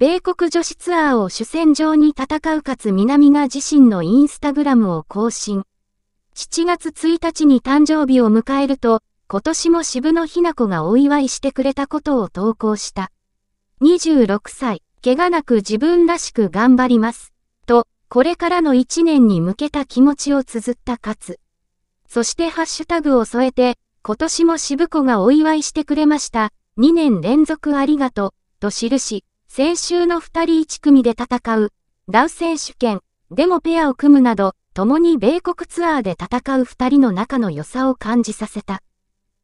米国女子ツアーを主戦場に戦う勝南が自身のインスタグラムを更新。7月1日に誕生日を迎えると、今年も渋野日な子がお祝いしてくれたことを投稿した。26歳、怪我なく自分らしく頑張ります。と、これからの1年に向けた気持ちを綴った勝。そしてハッシュタグを添えて、今年も渋子がお祝いしてくれました。2年連続ありがとう、と記し、先週の2人1組で戦う、ダウ選手権、でもペアを組むなど、共に米国ツアーで戦う2人の仲の良さを感じさせた。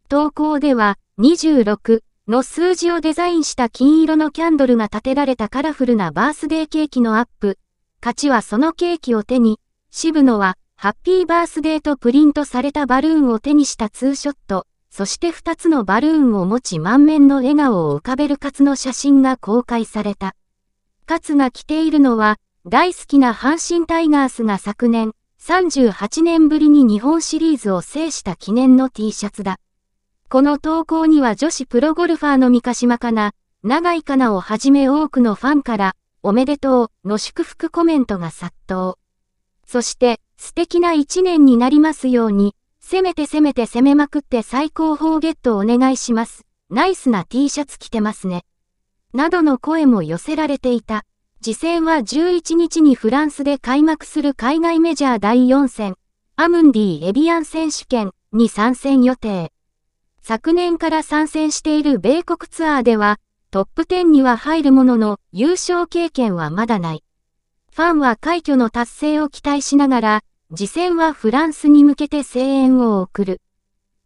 投稿では、26の数字をデザインした金色のキャンドルが立てられたカラフルなバースデーケーキのアップ、勝ちはそのケーキを手に、渋野は、ハッピーバースデーとプリントされたバルーンを手にしたツーショット、そして2つのバルーンを持ち満面の笑顔を浮かべるカツの写真が公開された。カツが着ているのは、大好きな阪神タイガースが昨年、38年ぶりに日本シリーズを制した記念の T シャツだ。この投稿には女子プロゴルファーの三ヶ島かな、長井かなをはじめ多くのファンから、おめでとうの祝福コメントが殺到。そして、素敵な一年になりますように、せめてせめて攻めまくって最高峰ゲットお願いします。ナイスな T シャツ着てますね。などの声も寄せられていた。次戦は11日にフランスで開幕する海外メジャー第4戦、アムンディ・エビアン選手権に参戦予定。昨年から参戦している米国ツアーでは、トップ10には入るものの優勝経験はまだない。ファンは快挙の達成を期待しながら、次戦はフランスに向けて声援を送る。